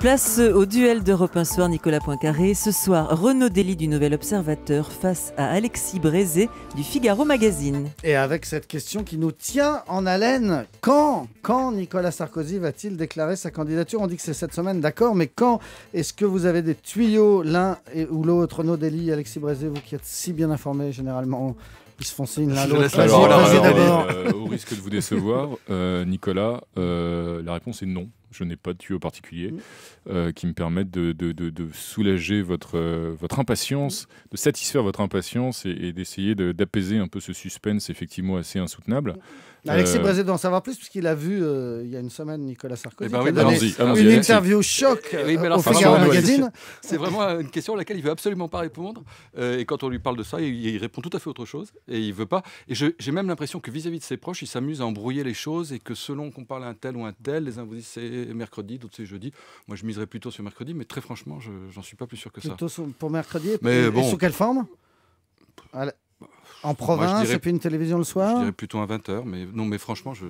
Place au duel d'Europe un Soir, Nicolas Poincaré. Ce soir, Renaud Dely du Nouvel Observateur face à Alexis Brézé du Figaro Magazine. Et avec cette question qui nous tient en haleine, quand, quand Nicolas Sarkozy va-t-il déclarer sa candidature On dit que c'est cette semaine, d'accord, mais quand Est-ce que vous avez des tuyaux l'un ou l'autre Renaud Dely, Alexis Brézé, vous qui êtes si bien informé généralement ils se font une euh, au risque de vous décevoir, euh, Nicolas, euh, la réponse est non je n'ai pas de tuyaux particulier, mm. euh, qui me permettent de, soulager votre, euh, votre impatience, mm. de satisfaire votre impatience et, d'essayer d'apaiser un peu ce suspense effectivement assez insoutenable. Mm. Alexis euh, Brézé en savoir plus, puisqu'il a vu il y a une semaine Nicolas Sarkozy eh ben qui a donné une interview choc eh au Figaro Magazine. C'est vraiment une question à laquelle il ne veut absolument pas répondre. et quand on lui parle de ça, il, répond tout à fait autre chose. Et il veut pas. Et j'ai même l'impression que vis-à-vis de ses proches, il s'amuse à embrouiller les choses et que selon qu'on parle à un tel ou un tel, les uns vous disent c'est mercredi, d'autres c'est jeudi Moi, je miserais plutôt sur mercredi, mais très franchement, je n'en suis pas plus sûr que ça. Plutôt pour mercredi. Mais et, bon, sous quelle forme en province, et puis une télévision le soir Je dirais plutôt à 20h, mais non, mais franchement, je,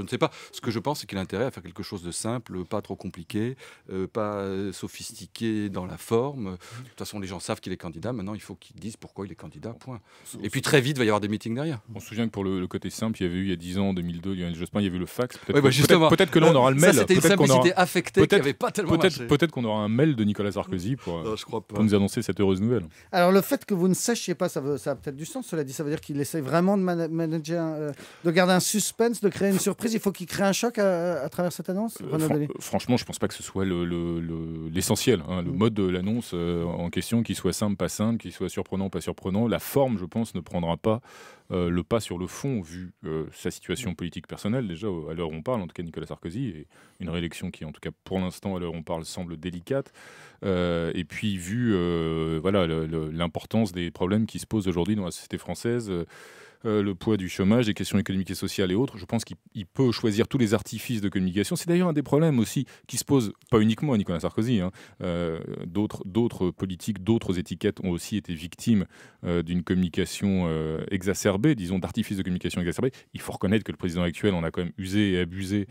ne sais pas. Ce que je pense, c'est qu'il a intérêt à faire quelque chose de simple, pas trop compliqué, euh, pas euh, sophistiqué dans la forme. De toute façon, les gens savent qu'il est candidat, maintenant il faut qu'ils disent pourquoi il est candidat, point. Et puis très vite, il va y avoir des meetings derrière. On se souvient que pour le, côté simple, il y avait eu il y a 10 ans, en 2002, pas, il y avait eu le fax. Peut-être bah, que là, on aura le mail. C'était une simplicité aura... peut pas tellement Peut-être qu'on aura un mail de Nicolas Sarkozy pour, nous annoncer cette heureuse nouvelle. Alors le fait que vous ne sachiez pas, ça, ça a peut-être du sens cela dit. Ça veut dire qu'il essaie vraiment de, manager euh, de garder un suspense, de créer une surprise. Il faut qu'il crée un choc à, travers cette annonce euh, euh, Franchement, je pense pas que ce soit l'essentiel. Hein. Le, mm. mode de l'annonce en question, qu'il soit simple, pas simple, qu'il soit surprenant, pas surprenant. La forme, je pense, ne prendra pas le pas sur le fond, vu sa situation mm. politique personnelle. Déjà, à l'heure où on parle, en tout cas, Nicolas Sarkozy, et une réélection qui, en tout cas, pour l'instant, à l'heure où on parle, semble délicate. et puis, vu voilà l'importance des problèmes qui se posent aujourd'hui dans la société française. Euh, euh, le poids du chômage, des questions économiques et sociales et autres. Je pense qu'il peut choisir tous les artifices de communication. C'est d'ailleurs un des problèmes aussi qui se pose, pas uniquement à Nicolas Sarkozy, hein. euh, d'autres politiques, d'autres étiquettes ont aussi été victimes euh, d'une communication exacerbée, disons d'artifices de communication exacerbés. Il faut reconnaître que le président actuel en a quand même usé et abusé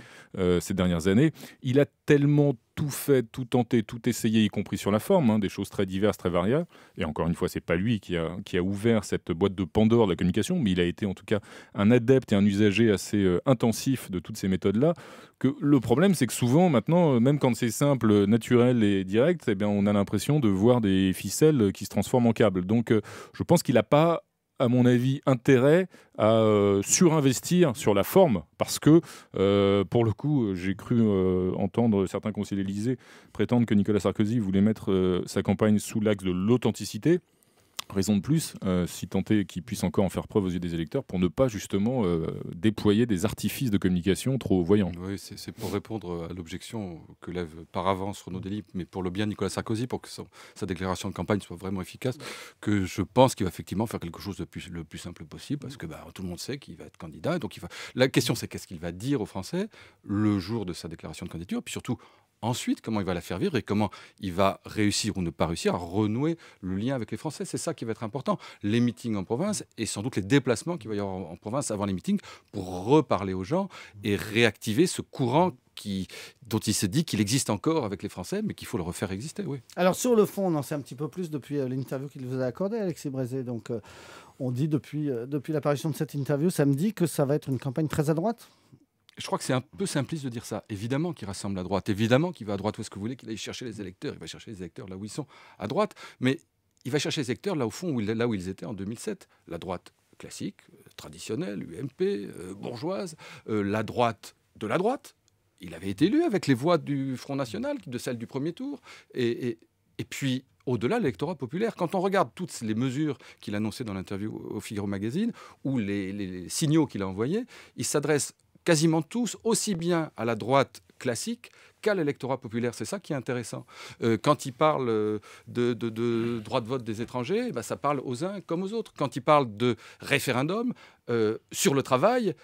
ces dernières années. Il a tellement tout fait, tout tenté, tout essayé, y compris sur la forme, hein, des choses très diverses, très variables. Et encore une fois, c'est pas lui qui a, qui a ouvert cette boîte de Pandore de la communication, mais il a a été en tout cas un adepte et un usager assez euh, intensif de toutes ces méthodes-là. Que le problème, c'est que souvent, maintenant, euh, même quand c'est simple, naturel et direct, eh bien, on a l'impression de voir des ficelles qui se transforment en câbles. Donc, euh, je pense qu'il n'a pas à mon avis, intérêt à surinvestir sur la forme, parce que, pour le coup, j'ai cru entendre certains conseillers l'Élysée prétendre que Nicolas Sarkozy voulait mettre sa campagne sous l'axe de l'authenticité raison de plus, euh, si tant est puisse puisse encore en faire preuve aux yeux des électeurs, pour ne pas justement euh, déployer des artifices de communication trop voyants. Oui, c'est pour répondre à l'objection que lève par avance Renaud Delis, mais pour le bien de Nicolas Sarkozy, pour que sa déclaration de campagne soit vraiment efficace, que je pense qu'il va effectivement faire quelque chose de le plus simple possible, parce que bah, tout le monde sait qu'il va être candidat. donc La question, c'est qu'est-ce qu'il va dire aux Français le jour de sa déclaration de candidature, puis surtout ensuite comment il va la faire vivre et comment il va réussir ou ne pas réussir à renouer le lien avec les Français. C'est ça qui va être important. Les meetings en province et sans doute les déplacements qu'il va y avoir en, province avant les meetings pour reparler aux gens et réactiver ce courant qui, dont il se dit qu'il existe encore avec les Français, mais qu'il faut le refaire exister. Oui. Alors sur le fond, on en sait un petit peu plus depuis euh, l'interview qu'il vous a accordée, Alexis Brézé. Donc euh, on dit depuis, euh, depuis l'apparition de cette interview ça me dit que ça va être une campagne très à droite je crois que c'est un peu simpliste de dire ça. Évidemment qu'il rassemble la droite, évidemment qu'il va à droite où ce que vous voulez qu'il aille chercher les électeurs. Il va chercher les électeurs là où ils sont, à droite, mais il va chercher les électeurs là au fond, où là où ils étaient en 2007. La droite classique, euh, traditionnelle, UMP, euh, bourgeoise, euh, la droite de la droite. Il avait été élu avec les voix du Front National, de celle du premier tour. Et, puis, au-delà l'électorat populaire. Quand on regarde toutes les mesures qu'il annonçait dans l'interview au Figaro Magazine ou les signaux qu'il a envoyés, il s'adresse quasiment tous, aussi bien à la droite classique qu'à l'électorat populaire. C'est ça qui est intéressant. Euh, quand il parle euh, de, droit de vote des étrangers, eh ben ça parle aux uns comme aux autres. Quand il parle de référendum euh, sur le travail,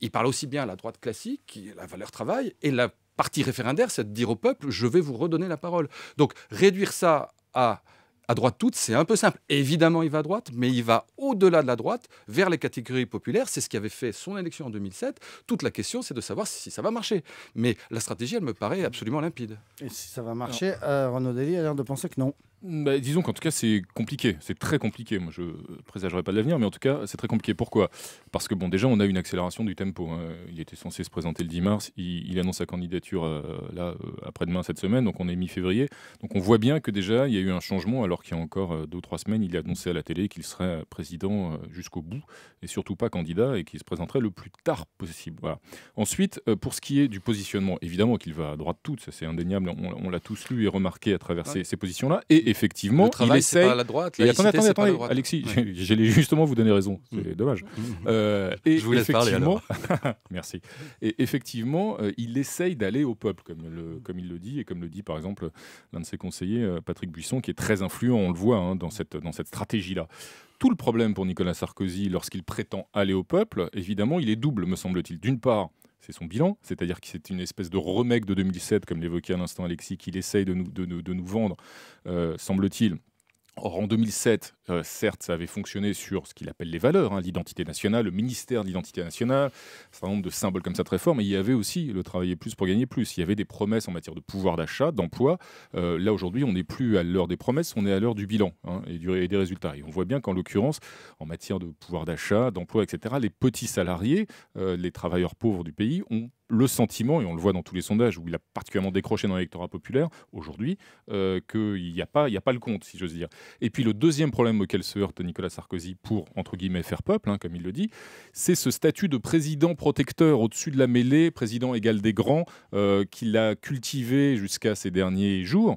il parle aussi bien à la droite classique, qui est la valeur travail, et la partie référendaire, c'est de dire au peuple, je vais vous redonner la parole. Donc réduire ça à à droite toute, c'est un peu simple. Évidemment, il va à droite, mais il va au-delà de la droite, vers les catégories populaires. C'est ce qui avait fait son élection en 2007. Toute la question, c'est de savoir si ça va marcher. Mais la stratégie, elle me paraît absolument limpide. Et si ça va marcher, euh, Renaud Dely a l'air de penser que non. Bah, disons qu'en tout cas, c'est compliqué. C'est très compliqué. Moi, je présagerai pas de l'avenir, mais en tout cas, c'est très compliqué. Pourquoi Parce que, bon, déjà, on a une accélération du tempo. Hein. Il était censé se présenter le 10 mars. Il, annonce sa candidature euh, là, euh, après-demain, cette semaine. Donc, on est mi-février. Donc, on voit bien que déjà, il y a eu un changement, alors qu'il y a encore euh, deux ou trois semaines, il a annoncé à la télé qu'il serait président jusqu'au bout, et surtout pas candidat, et qu'il se présenterait le plus tard possible. Ensuite, pour ce qui est du positionnement, évidemment qu'il va à droite toute, ça c'est indéniable. On, l'a tous lu et remarqué à travers ces, ces positions-là. Et effectivement, le travail, il essaye. Pas à la droite. attendez, attendez, attendez Alexis, ouais. j'allais justement vous donner raison. C'est dommage. Euh, et Je vous laisse effectivement... parler alors. Merci. Et effectivement, euh, il essaye d'aller au peuple, comme, le, comme il le dit, et comme le dit par exemple l'un de ses conseillers, euh, Patrick Buisson, qui est très influent, on le voit, hein, dans cette, dans cette stratégie-là. Tout le problème pour Nicolas Sarkozy, lorsqu'il prétend aller au peuple, évidemment, il est double, me semble-t-il. D'une part, c'est son bilan, c'est-à-dire que c'est une espèce de remèque de 2007, comme l'évoquait à l'instant Alexis, qu'il essaye de nous, vendre, euh, semble-t-il. Or, en 2007, euh, certes, ça avait fonctionné sur ce qu'il appelle les valeurs, hein, l'identité nationale, le ministère de l'identité nationale, un certain nombre de symboles comme ça très forts, mais il y avait aussi le travailler plus pour gagner plus. Il y avait des promesses en matière de pouvoir d'achat, d'emploi. Euh, là, aujourd'hui, on n'est plus à l'heure des promesses, on est à l'heure du bilan hein, et, des résultats. Et on voit bien qu'en l'occurrence, en matière de pouvoir d'achat, d'emploi, etc., les petits salariés, euh, les travailleurs pauvres du pays ont le sentiment, et on le voit dans tous les sondages où il a particulièrement décroché dans l'électorat populaire aujourd'hui, qu'il n'y a, a pas le compte, si j'ose dire. Et puis le deuxième problème auquel se heurte Nicolas Sarkozy pour, entre guillemets, faire peuple, hein, comme il le dit, c'est ce statut de président protecteur au-dessus de la mêlée, président égal des grands, euh, qu'il a cultivé jusqu'à ces derniers jours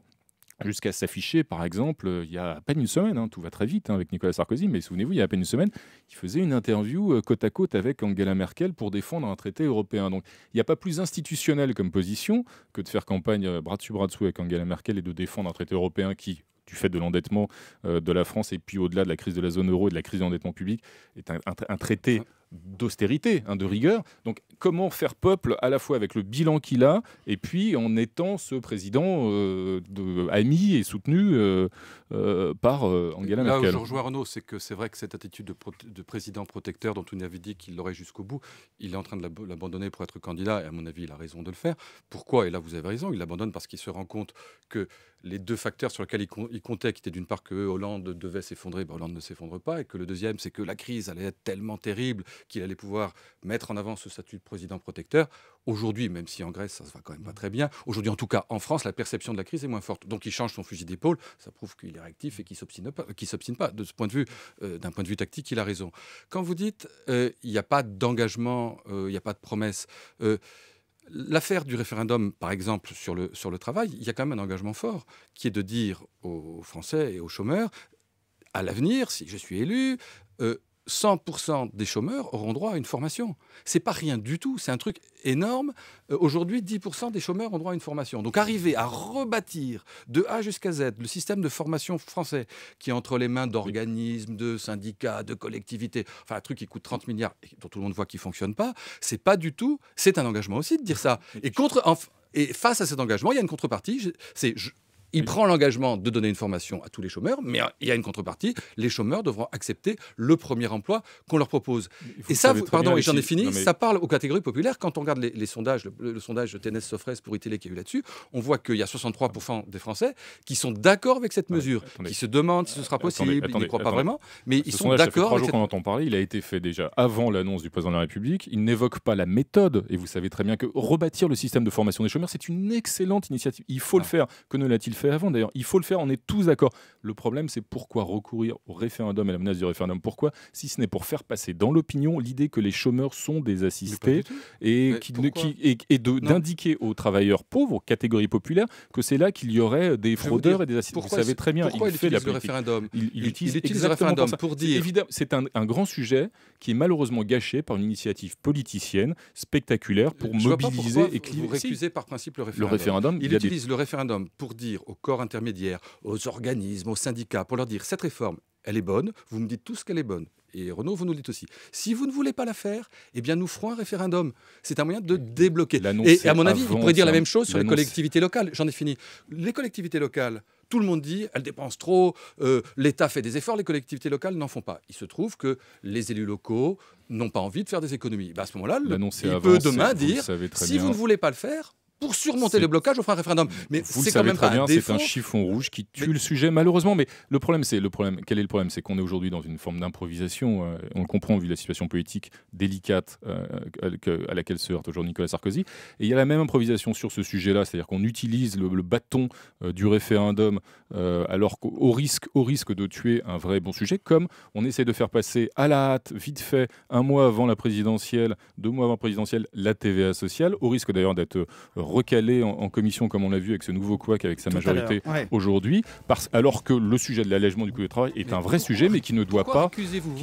jusqu'à s'afficher, par exemple, euh, il y a à peine une semaine, hein, tout va très vite hein, avec Nicolas Sarkozy, mais souvenez-vous, il y a à peine une semaine, il faisait une interview euh, côte à côte avec Angela Merkel pour défendre un traité européen. Donc il n'y a pas plus institutionnel comme position que de faire campagne bras dessus bras dessous avec Angela Merkel et de défendre un traité européen qui, du fait de l'endettement euh, de la France et puis au-delà de la crise de la zone euro et de la crise d'endettement public, est un, un traité d'austérité, hein, de rigueur. Donc comment faire peuple à la fois avec le bilan qu'il a et puis en étant ce président euh, de, ami et soutenu euh, euh, par Angela Merkel. Là où c'est que c'est vrai que cette attitude de, président protecteur dont on avait dit qu'il l'aurait jusqu'au bout, il est en train de l'abandonner pour être candidat et à mon avis il a raison de le faire. Pourquoi Et là vous avez raison, il l'abandonne parce qu'il se rend compte que les deux facteurs sur lesquels il, comptait, qui étaient d'une part que Hollande devait s'effondrer, ben, Hollande ne s'effondre pas, et que le deuxième, c'est que la crise allait être tellement terrible qu'il allait pouvoir mettre en avant ce statut de président protecteur. Aujourd'hui, même si en Grèce ça se va quand même pas très bien, aujourd'hui en tout cas en France, la perception de la crise est moins forte. Donc il change son fusil d'épaule, ça prouve qu'il est réactif et qu'il s'obstine s'obstine pas. De ce point de vue, euh, d'un point de vue tactique, il a raison. Quand vous dites euh, il n'y a pas d'engagement, euh, il n'y a pas de promesse. L'affaire du référendum, par exemple, sur le, sur le travail, il y a quand même un engagement fort, qui est de dire aux Français et aux chômeurs, à l'avenir, si je suis élu, 100% des chômeurs auront droit à une formation. C'est pas rien du tout, c'est un truc énorme. Euh, aujourd'hui, 10% des chômeurs ont droit à une formation. Donc arriver à rebâtir de A jusqu'à Z le système de formation français qui est entre les mains d'organismes, de syndicats, de collectivités, enfin un truc qui coûte 30 milliards et dont tout le monde voit qu'il fonctionne pas, c'est pas du tout, c'est un engagement aussi de dire ça. Et contre et face à cet engagement, il y a une contrepartie, c'est il prend l'engagement de donner une formation à tous les chômeurs, mais il y a une contrepartie. Les chômeurs devront accepter le premier emploi qu'on leur propose. Et ça, vous, pardon, et j'en ai fini, ça parle aux catégories populaires. Quand on regarde les, sondages, le, sondage de sondage TNS Sofres pour ITL qui a eu là-dessus, on voit qu'il y a 63% ah des Français qui sont d'accord avec cette ah mesure, qui se demandent si ce sera possible, attendez, ils croient pas vraiment, mais ils sont d'accord. trois jours cette... qu'on entend parler, il a été fait déjà avant l'annonce du président de la République. Il n'évoque pas la méthode, et vous savez très bien que rebâtir le système de formation des chômeurs, c'est une excellente initiative. Il faut le ah. faire. Que ne l'a-t-il fait avant d'ailleurs. Il faut le faire, on est tous d'accord. Le problème, c'est pourquoi recourir au référendum et à la menace du référendum Pourquoi Si ce n'est pour faire passer dans l'opinion l'idée que les chômeurs sont des assistés et, qui, qui, d'indiquer aux travailleurs pauvres, catégories populaires, que c'est là qu'il y aurait des fraudeurs et des assistés. Vous savez très bien, il, il fait la le référendum. Il, utilise, le référendum pour, dire. Évidemment, c'est un, grand sujet qui est malheureusement gâché par une initiative politicienne spectaculaire pour mobiliser et cliver. Vous par principe le référendum. il, utilise le référendum pour dire aux corps intermédiaires, aux organismes, aux syndicats, pour leur dire cette réforme, elle est bonne, vous me dites tous qu'elle est bonne. Et Renault, vous nous le dites aussi. Si vous ne voulez pas la faire, eh bien, nous ferons un référendum. C'est un moyen de débloquer. Et à mon avis, vous pourrait dire la même chose sur les collectivités locales. J'en ai fini. Les collectivités locales, tout le monde dit, elles dépensent trop, euh, l'État fait des efforts, les collectivités locales n'en font pas. Il se trouve que les élus locaux n'ont pas envie de faire des économies. Bah, à ce moment-là, il peut demain dire, si vous ne voulez pas le faire, pour surmonter le blocage, on fera un référendum. Mais vous le savez même très bien, c'est un chiffon rouge qui tue le sujet, malheureusement. Mais le problème, c'est le problème. Quel est le problème C'est qu'on est aujourd'hui dans une forme d'improvisation. Euh, on le comprend vu la situation politique délicate euh, euh, à laquelle se heurte aujourd'hui Nicolas Sarkozy. Et il y a la même improvisation sur ce sujet-là, c'est-à-dire qu'on utilise le, bâton du référendum alors qu'au risque, au risque de tuer un vrai bon sujet, comme on essaie de faire passer à la hâte, vite fait, un mois avant la présidentielle, deux mois avant la présidentielle, la TVA sociale, au risque d'ailleurs d'être recalé en, commission, comme on l'a vu avec ce nouveau couac, avec sa majorité aujourd'hui, parce, alors que le sujet de l'allègement du coût du travail est un vrai sujet, mais qui ne doit pas,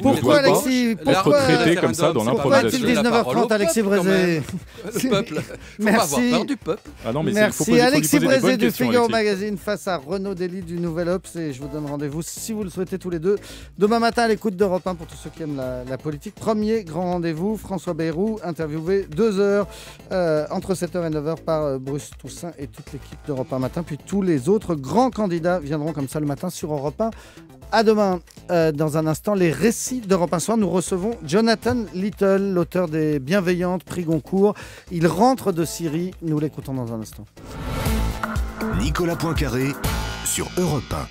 pourquoi Alexis, pourquoi être traité comme ça dans l'improvisation. Pourquoi 19h30, Alexis Brézé Le peuple. Merci. avoir du peuple. Ah non, mais Merci. Alexis Brézé du Figaro Magazine face à Renaud Dely du Nouvel Ops. Et je vous donne rendez-vous, si vous le souhaitez tous les deux, demain matin à l'écoute d'Europe 1 pour tous ceux qui aiment la, politique. Premier grand rendez-vous, François Bayrou, interviewé deux heures euh, entre 7h et 9h par euh, Bruce Toussaint et toute l'équipe d'Europe 1 Matin. Puis tous les autres grands candidats viendront comme ça le matin sur Europe 1. À demain, euh, dans un instant, les récits d'Europe 1 Soir. Nous recevons Jonathan Little, l'auteur des Bienveillantes, prix Goncourt. Il rentre de Syrie. Nous l'écoutons dans un instant. Nicolas Poincaré sur Europe 1.